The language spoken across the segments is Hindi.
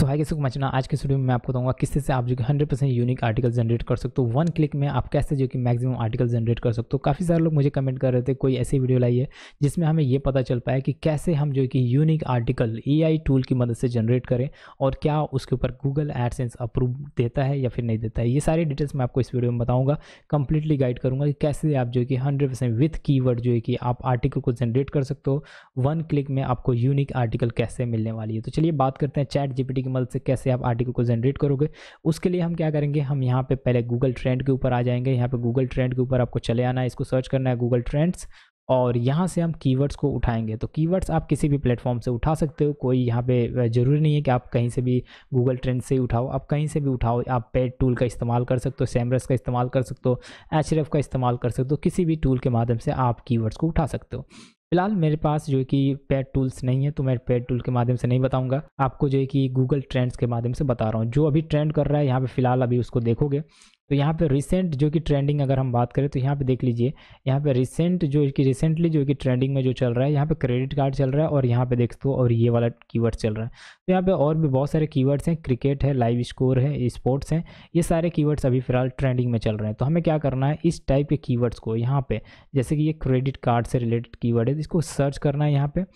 सो हाई कैसे मचना आज के स्टूडियो में आपको बताऊंगा किससे से आप जो कि hundred percent unique article generate कर सकते हो वन क्लिक में आप कैसे जो कि मैक्सिमम आर्टिकल जनरेट कर सकते हो काफ़ी सारे लोग मुझे कमेंट कर रहे थे कोई ऐसी वीडियो लाई है जिसमें हमें यह पता चल पाया कि कैसे हम जो कि यूनिक आर्टिकल ए टूल की मदद से जनरेट करें और क्या उसके ऊपर गूगल एडसेंस अप्रूव देता है या फिर नहीं देता है ये सारी डिटेल्स मैं आपको इस वीडियो में बताऊँगा कंप्लीटली गाइड करूँगा कि कैसे आप जो कि हंड्रेड परसेंट विथ की जो है कि आप आर्टिकल को जनरेट कर सकते हो वन क्लिक में आपको यूनिक आर्टिकल कैसे मिलने वाली है तो चलिए बात करते हैं चैट जीपीटी की मदद से कैसे आप आर्टिकल को जनरेट करोगे उसके लिए हम क्या करेंगे हम यहाँ पे पहले गूगल ट्रेंड के ऊपर आ जाएंगे यहाँ पे गूगल ट्रेंड के ऊपर आपको चले आना है इसको सर्च करना है गूगल ट्रेंड्स और यहाँ से हम कीवर्ड्स को उठाएंगे तो कीवर्ड्स आप किसी भी प्लेटफॉर्म से उठा सकते हो कोई यहाँ पे ज़रूरी नहीं है कि आप कहीं से भी गूगल ट्रेंड से ही उठाओ आप कहीं से भी उठाओ आप पेड टूल का इस्तेमाल कर सकते हो सैमरस का इस्तेमाल कर सकते हो एच का इस्तेमाल कर सकते हो किसी भी टूल के माध्यम से आप कीवर्ड्स को उठा सकते हो फिलहाल मेरे पास जो है कि पेड टूल्स नहीं है तो मैं पेड टूल के माध्यम से नहीं बताऊंगा आपको जो है कि गूगल ट्रेंड्स के माध्यम से बता रहा हूँ जो अभी ट्रेंड कर रहा है यहाँ पे फिलहाल अभी उसको देखोगे तो यहाँ पे रिसेंट जो कि ट्रेंडिंग अगर हम बात करें तो यहाँ पे देख लीजिए यहाँ पे रिसेंट जो कि रिसेंटली जो कि ट्रेंडिंग में जो चल रहा है यहाँ पे क्रेडिट कार्ड चल रहा है और यहाँ पे देख दो और ये वाला कीवर्ड चल रहा है तो यहाँ पे और भी बहुत सारे कीवर्ड्स हैं क्रिकेट है लाइव स्कोर है स्पोर्ट्स हैं ये सारे कीवर्ड्स अभी फिलहाल ट्रेंडिंग में चल रहे हैं तो हमें क्या करना है इस टाइप के कीवर्ड्स को यहाँ पर जैसे कि ये क्रेडिट कार्ड से रिलेटेड कीवर्ड है इसको सर्च करना है यहाँ पर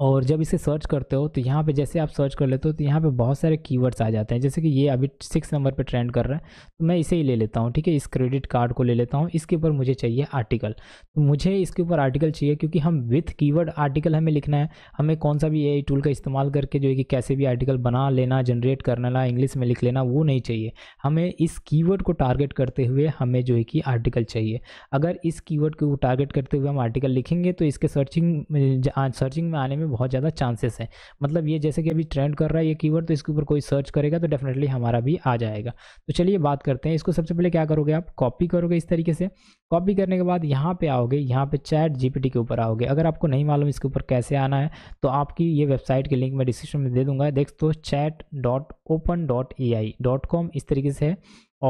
और जब इसे सर्च करते हो तो यहाँ पे जैसे आप सर्च कर लेते हो तो यहाँ पे बहुत सारे कीवर्ड्स आ जाते हैं जैसे कि ये अभी सिक्स नंबर पे ट्रेंड कर रहा है तो मैं इसे ही ले लेता हूँ ठीक है इस क्रेडिट कार्ड को ले लेता हूँ इसके ऊपर मुझे चाहिए आर्टिकल तो मुझे इसके ऊपर आर्टिकल चाहिए क्योंकि हम विथ कीवर्ड आर्टिकल हमें लिखना है हमें कौन सा भी ए टूल का इस्तेमाल करके जो है कि कैसे भी आर्टिकल बना लेना जनरेट करना ला इंग्लिश में लिख लेना वो नहीं चाहिए हमें इस की को टारगेट करते हुए हमें जो है कि आर्टिकल चाहिए अगर इस की को टारगेट करते हुए हम आर्टिकल लिखेंगे तो इसके सर्चिंग सर्चिंग में आने में में बहुत ज़्यादा चांसेस हैं मतलब ये जैसे कि अभी ट्रेंड कर रहा है ये कीवर्ड तो इसके ऊपर कोई सर्च करेगा तो डेफिनेटली हमारा भी आ जाएगा तो चलिए बात करते हैं इसको सबसे पहले क्या करोगे आप कॉपी करोगे इस तरीके से कॉपी करने के बाद यहाँ पर आओगे यहाँ पर चैट जी के ऊपर आओगे अगर आपको नहीं मालूम इसके ऊपर कैसे आना है तो आपकी ये वेबसाइट की लिंक मैं डिस्क्रिप्शन में दे दूँगा देख तो chat dot open dot A I dot com इस तरीके से है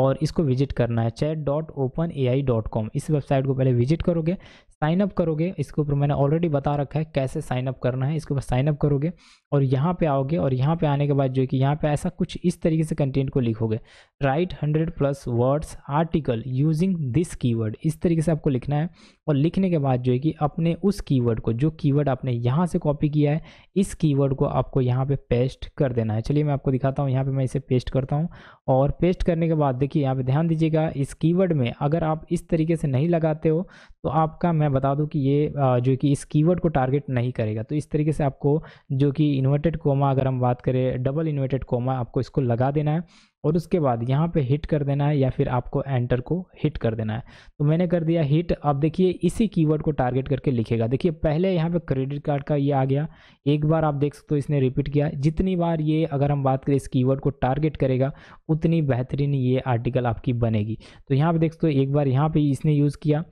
और इसको विजिट करना है chat dot open A I dot com इस वेबसाइट को पहले विजिट करोगे साइनअप करोगे इसके ऊपर मैंने ऑलरेडी बता रखा है कैसे साइनअप करना है इसके ऊपर साइनअप करोगे और यहाँ पे आओगे और यहाँ पे आने के बाद जो है कि यहाँ पे ऐसा कुछ इस तरीके से कंटेंट को लिखोगे write hundred plus words article using this keyword इस तरीके से आपको लिखना है और लिखने के बाद जो है कि अपने उस की को जो की आपने यहाँ से कॉपी किया है इस की को आपको यहाँ पे पेस्ट कर देना है चलिए मैं आपको दिखाता हूँ यहाँ पर मैं इसे पेस्ट करता हूँ और पेस्ट करने के बाद देखिए यहाँ पर ध्यान दीजिएगा इस की में अगर आप इस तरीके से नहीं लगाते हो तो आपका मैं बता दूं कि ये जो कि इस कीवर्ड को टारगेट नहीं करेगा तो इस तरीके से आपको जो कि इन्वर्टेड कोमा अगर हम बात करें डबल इन्वर्टेड कोमा आपको इसको लगा देना है और उसके बाद यहाँ पे हिट कर देना है या फिर आपको एंटर को हिट कर देना है तो मैंने कर दिया हिट अब देखिए इसी कीवर्ड को टारगेट करके लिखेगा देखिए पहले यहाँ पे क्रेडिट कार्ड का ये आ गया एक बार आप देख सकते हो इसने रिपीट किया जितनी बार ये अगर हम बात करें इस कीवर्ड को टारगेट करेगा उतनी बेहतरीन ये आर्टिकल आपकी बनेगी तो यहाँ पर देख सकते हो एक बार यहाँ पर इसने यूज़ किया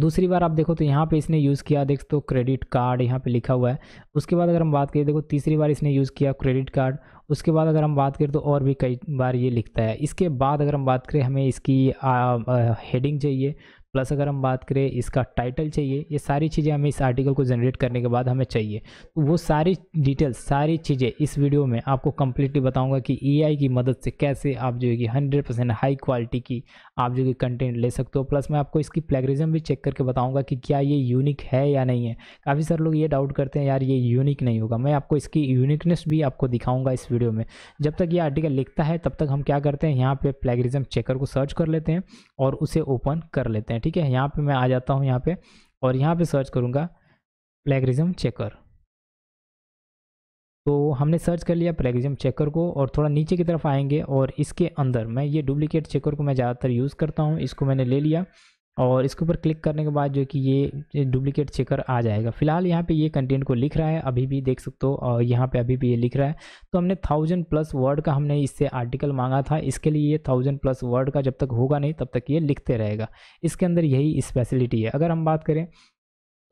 दूसरी बार आप देखो तो यहाँ पे इसने यूज़ किया देख तो क्रेडिट कार्ड यहाँ पे लिखा हुआ है उसके बाद अगर हम बात करें देखो तीसरी बार इसने यूज़ किया क्रेडिट कार्ड उसके बाद अगर हम बात करें तो और भी कई बार ये लिखता है इसके बाद अगर हम बात करें हमें इसकी हेडिंग चाहिए प्लस अगर हम बात करें इसका टाइटल चाहिए ये सारी चीज़ें हमें इस आर्टिकल को जनरेट करने के बाद हमें चाहिए तो वो सारी डिटेल्स सारी चीज़ें इस वीडियो में आपको कम्प्लीटली बताऊंगा कि ए की मदद से कैसे आप जो है कि हंड्रेड परसेंट हाई क्वालिटी की आप जो कि कंटेंट ले सकते हो प्लस मैं आपको इसकी प्लेगरिज्म भी चेक करके बताऊँगा कि क्या ये यूनिक है या नहीं है काफ़ी सारे लोग ये डाउट करते हैं यार ये यूनिक नहीं होगा मैं आपको इसकी यूनिकनेस भी आपको दिखाऊँगा इस वीडियो में जब तक ये आर्टिकल लिखता है तब तक हम क्या करते हैं यहाँ पर प्लेगरिज्म चेकर को सर्च कर लेते हैं और उसे ओपन कर लेते हैं ठीक है यहाँ पे मैं आ जाता हूँ यहाँ पे और यहाँ पे सर्च करूँगा प्लेगरिज्म चेकर तो हमने सर्च कर लिया प्लेगरिज्म चेकर को और थोड़ा नीचे की तरफ आएंगे और इसके अंदर मैं ये डुप्लीकेट चेकर को मैं ज़्यादातर यूज़ करता हूँ इसको मैंने ले लिया और इसके ऊपर क्लिक करने के बाद जो कि ये डुप्लीकेट चेकर आ जाएगा फिलहाल यहाँ पे ये कंटेंट को लिख रहा है अभी भी देख सकते हो और यहाँ पे अभी भी ये लिख रहा है तो हमने थाउजेंड प्लस वर्ड का हमने इससे आर्टिकल मांगा था इसके लिए ये थाउजेंड प्लस वर्ड का जब तक होगा नहीं तब तक ये लिखते रहेगा इसके अंदर यही स्पेशलिटी है अगर हम बात करें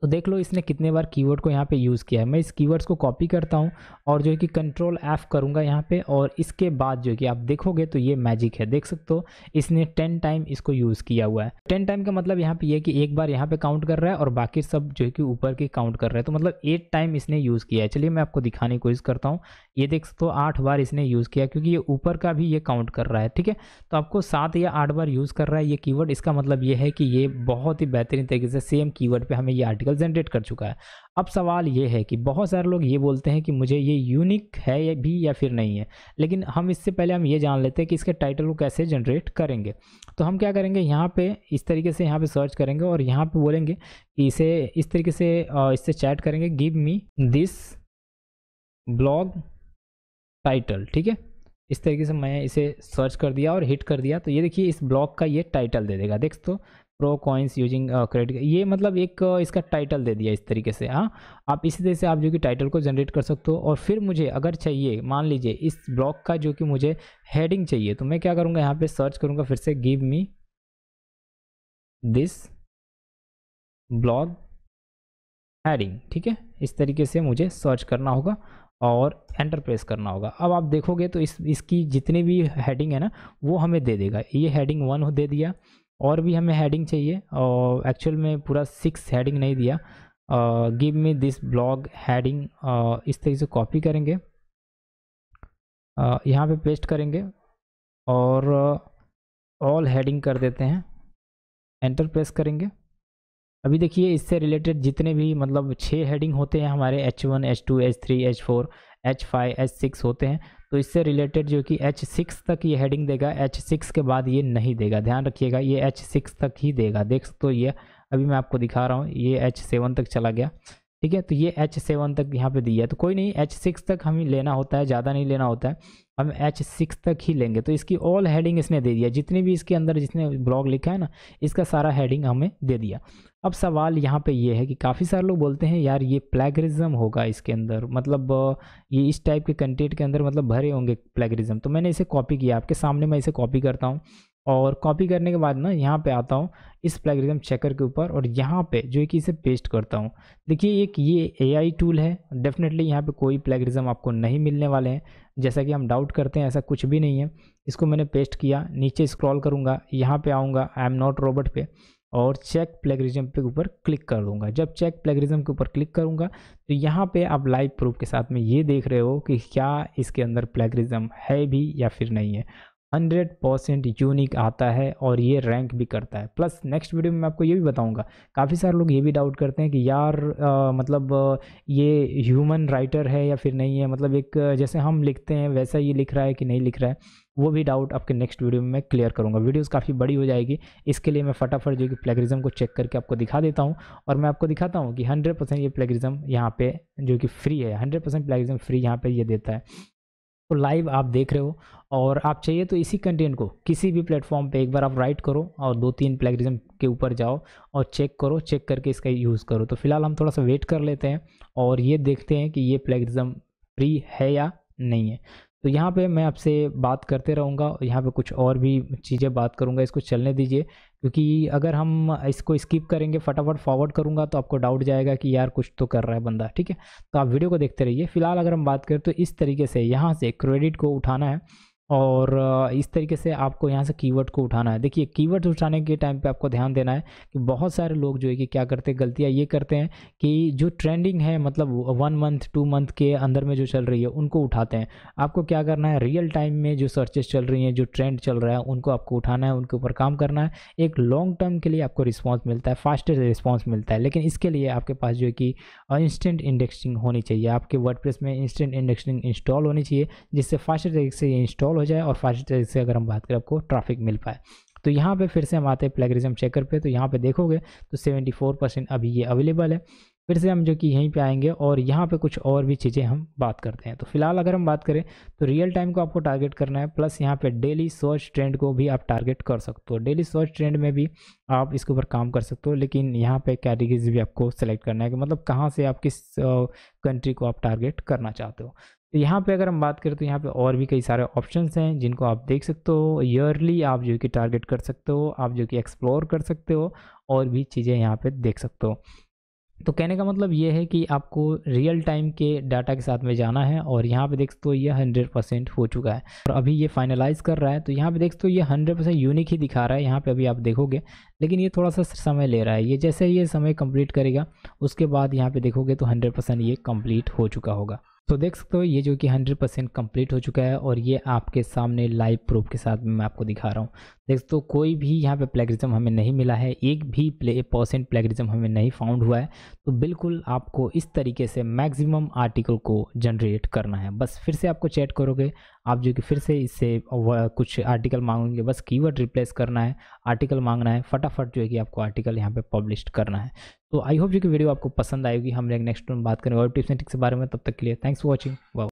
तो देख लो इसने कितने बार कीवर्ड को यहाँ पे यूज़ किया है मैं इस कीवर्ड्स को कॉपी करता हूँ और जो है कि कंट्रोल एफ़ करूँगा यहाँ पे और इसके बाद जो है कि आप देखोगे तो ये मैजिक है देख सकते हो इसने टेन टाइम इसको यूज़ किया हुआ है टेन टाइम का मतलब यहाँ पे ये यह कि एक बार यहाँ पे काउंट कर रहा है और बाकी सब जो है कि ऊपर के काउंट कर रहा है तो मतलब एट टाइम इसने यूज़ किया है चलिए मैं आपको दिखाने की कोशिश करता हूँ ये देख सकते हो आठ बार इसने यूज़ किया क्योंकि ये ऊपर का भी ये काउंट कर रहा है ठीक है तो आपको सात या आठ बार यूज़ कर रहा है ये कीवर्ड इसका मतलब ये है कि ये बहुत ही बेहतरीन तरीके से सेम कीवर्ड पे हमें ये आर्टिकल आर्टिकल जनरेट कर चुका है अब सवाल ये है कि बहुत सारे लोग ये बोलते हैं कि मुझे ये यूनिक है या भी या फिर नहीं है लेकिन हम इससे पहले हम ये जान लेते हैं कि इसके टाइटल को कैसे जनरेट करेंगे तो हम क्या करेंगे यहाँ पे इस तरीके से यहाँ पे सर्च करेंगे और यहाँ पे बोलेंगे कि इसे इस तरीके से इससे चैट करेंगे give me this blog title ठीक है इस तरीके से मैं इसे सर्च कर दिया और हिट कर दिया तो ये देखिए इस ब्लॉग का ये टाइटल दे देगा देख तो प्रो कॉइन्स यूजिंग क्रेडिट ये मतलब एक uh, इसका टाइटल दे दिया इस तरीके से हाँ आप इसी तरह से आप जो कि टाइटल को जनरेट कर सकते हो और फिर मुझे अगर चाहिए मान लीजिए इस ब्लॉग का जो कि मुझे हेडिंग चाहिए तो मैं क्या करूँगा यहाँ पर सर्च करूँगा फिर से give me this blog heading ठीक है इस तरीके से मुझे सर्च करना होगा और एंटर प्रेस करना होगा अब आप देखोगे तो इस इसकी जितनी भी हेडिंग है ना वो हमें दे देगा ये हेडिंग वन दे दिया और भी हमें हेडिंग चाहिए और एक्चुअल में पूरा सिक्स हेडिंग नहीं दिया give me this blog heading इस तरीके से कॉपी करेंगे uh, यहाँ पे पेस्ट करेंगे और ऑल uh, हेडिंग कर देते हैं एंटर प्रेस करेंगे अभी देखिए इससे रिलेटेड जितने भी मतलब छः हेडिंग होते हैं हमारे H1, H2, H3, H4, H5, H6 होते हैं तो इससे रिलेटेड जो कि एच सिक्स तक ये हेडिंग देगा एच सिक्स के बाद ये नहीं देगा ध्यान रखिएगा ये एच सिक्स तक ही देगा देख सकते हो ये अभी मैं आपको दिखा रहा हूँ ये एच सेवन तक चला गया ठीक है तो ये एच सेवन तक यहाँ पे दिया है तो कोई नहीं एच सिक्स तक हमें लेना होता है ज़्यादा नहीं लेना होता है हम एच सिक्स तक ही लेंगे तो इसकी ऑल हेडिंग इसने दे दिया जितनी भी इसके अंदर जिसने ब्लॉग लिखा है ना इसका सारा हेडिंग हमें दे दिया अब सवाल यहाँ पे ये है कि काफ़ी सारे लोग बोलते हैं यार ये प्लेगरिज्म होगा इसके अंदर मतलब ये इस टाइप के कंटेंट के अंदर मतलब भरे होंगे प्लेगरिज्म तो मैंने इसे कॉपी किया आपके सामने मैं इसे कॉपी करता हूँ और कॉपी करने के बाद ना यहाँ पे आता हूँ इस प्लेगरिज्म चेकर के ऊपर और यहाँ पे जो है कि इसे पेस्ट करता हूँ देखिए एक ये ए टूल है डेफिनेटली यहाँ पर कोई प्लेगरिज्म आपको नहीं मिलने वाले हैं जैसा कि हम डाउट करते हैं ऐसा कुछ भी नहीं है इसको मैंने पेस्ट किया नीचे स्क्रॉल करूँगा यहाँ पर आऊँगा आई एम नॉट रोबोट पे और चेक प्लेगरिज्म के ऊपर क्लिक कर दूंगा जब चेक प्लेगरिज्म के ऊपर क्लिक करूंगा तो यहाँ पे आप लाइव प्रूफ के साथ में ये देख रहे हो कि क्या इसके अंदर प्लेगरिज्म है भी या फिर नहीं है हंड्रेड परसेंट यूनिक आता है और ये रैंक भी करता है प्लस नेक्स्ट वीडियो में मैं आपको ये भी बताऊंगा काफ़ी सारे लोग ये भी डाउट करते हैं कि यार आ, मतलब ये ह्यूमन राइटर है या फिर नहीं है मतलब एक जैसे हम लिखते हैं वैसा ये लिख रहा है कि नहीं लिख रहा है वो भी डाउट आपके नेक्स्ट वीडियो में मैं क्लियर करूँगा वीडियोस काफ़ी बड़ी हो जाएगी इसके लिए मैं फटाफट जो कि प्लेगरिज्म को चेक करके आपको दिखा देता हूँ और मैं आपको दिखाता हूँ कि हंड्रेड परसेंट ये प्लेगरिज्म यहाँ पे जो कि फ्री है हंड्रेड परसेंट प्लेगरिज्म फ्री यहाँ पे ये देता है को लाइव आप देख रहे हो और आप चाहिए तो इसी कंटेंट को किसी भी प्लेटफॉर्म पे एक बार आप राइट करो और दो तीन प्लेगरिज्म के ऊपर जाओ और चेक करो चेक करके इसका यूज़ करो तो फिलहाल हम थोड़ा सा वेट कर लेते हैं और ये देखते हैं कि ये प्लेगरिज्म फ्री है या नहीं है तो यहाँ पे मैं आपसे बात करते रहूँगा यहाँ पे कुछ और भी चीज़ें बात करूँगा इसको चलने दीजिए क्योंकि अगर हम इसको स्किप करेंगे फटाफट फॉरवर्ड करूँगा तो आपको डाउट जाएगा कि यार कुछ तो कर रहा है बंदा ठीक है तो आप वीडियो को देखते रहिए फिलहाल अगर हम बात करें तो इस तरीके से यहाँ से क्रेडिट को उठाना है और इस तरीके से आपको यहाँ से कीवर्ड को उठाना है देखिए कीवर्ड उठाने के टाइम पे आपको ध्यान देना है कि बहुत सारे लोग जो है कि क्या करते हैं गलतियाँ ये करते हैं कि जो ट्रेंडिंग है मतलब वन मंथ टू मंथ के अंदर में जो चल रही है उनको उठाते हैं आपको क्या करना है रियल टाइम में जो सर्चेस चल रही हैं जो ट्रेंड चल रहा है उनको आपको उठाना है उनके ऊपर काम करना है एक लॉन्ग टर्म के लिए आपको रिस्पॉन्स मिलता है फास्टेस्ट रिस्पॉन्स मिलता है लेकिन इसके लिए आपके पास जो है कि इंस्टेंट इंडेक्सिंग होनी चाहिए आपके वर्डप्रेस में इंस्टेंट इंडेक्सिंग इंस्टॉल होनी चाहिए जिससे फास्ट तरीके से इंस्टॉल हो जाए और फास्ट से अगर हम बात करें आपको ट्रैफिक मिल पाए तो यहाँ पे फिर से हम आते हैं प्लेगरिज्म चेकर पे तो यहाँ पे देखोगे तो 74 परसेंट अभी ये अवेलेबल है फिर से हम जो कि यहीं पे आएंगे और यहाँ पे कुछ और भी चीज़ें हम बात करते हैं तो फिलहाल अगर हम बात करें तो रियल टाइम को आपको टारगेट करना है प्लस यहाँ पे डेली सर्च ट्रेंड को भी आप टारगेट कर सकते हो डेली सर्च ट्रेंड में भी आप इसके ऊपर काम कर सकते हो लेकिन यहाँ पे कैटेगरीज भी आपको सेलेक्ट करना है कि मतलब कहाँ से आप किस कंट्री को आप टारगेट करना चाहते हो तो यहाँ पे अगर हम बात करें तो यहाँ पे और भी कई सारे ऑप्शंस हैं जिनको आप देख सकते हो ईयरली आप जो कि टारगेट कर सकते हो आप जो कि एक्सप्लोर कर सकते हो और भी चीज़ें यहाँ पे देख सकते हो तो कहने का मतलब ये है कि आपको रियल टाइम के डाटा के साथ में जाना है और यहाँ पे देख तो ये हंड्रेड परसेंट हो चुका है और अभी ये फाइनलाइज कर रहा है तो यहाँ पे देख तो ये हंड्रेड परसेंट यूनिक ही दिखा रहा है यहाँ पे अभी आप देखोगे लेकिन ये थोड़ा सा समय ले रहा है ये जैसे ये समय कंप्लीट करेगा उसके बाद यहाँ पर देखोगे तो हंड्रेड ये कम्प्लीट हो चुका होगा तो देख सकते हो ये जो कि 100 परसेंट कम्प्लीट हो चुका है और ये आपके सामने लाइव प्रूफ के साथ मैं आपको दिखा रहा हूँ दोस्तों कोई भी यहाँ पे प्लेगरिज्म हमें नहीं मिला है एक भी प्ले परसेंट प्लेगरिज्म हमें नहीं फाउंड हुआ है तो बिल्कुल आपको इस तरीके से मैक्सिमम आर्टिकल को जनरेट करना है बस फिर से आपको चैट करोगे आप जो कि फिर से इससे कुछ आर्टिकल मांगोगे बस कीवर्ड रिप्लेस करना है आर्टिकल मांगना है फटाफट जो है कि आपको आर्टिकल यहाँ पे पब्लिश करना है तो आई होप जो कि वीडियो आपको पसंद आएगी हम लोग नेक्स्ट टाइम बात करेंगे और टिप्स एंड टिक्स के बारे में तब तक के लिए थैंक्स फॉर वॉचिंग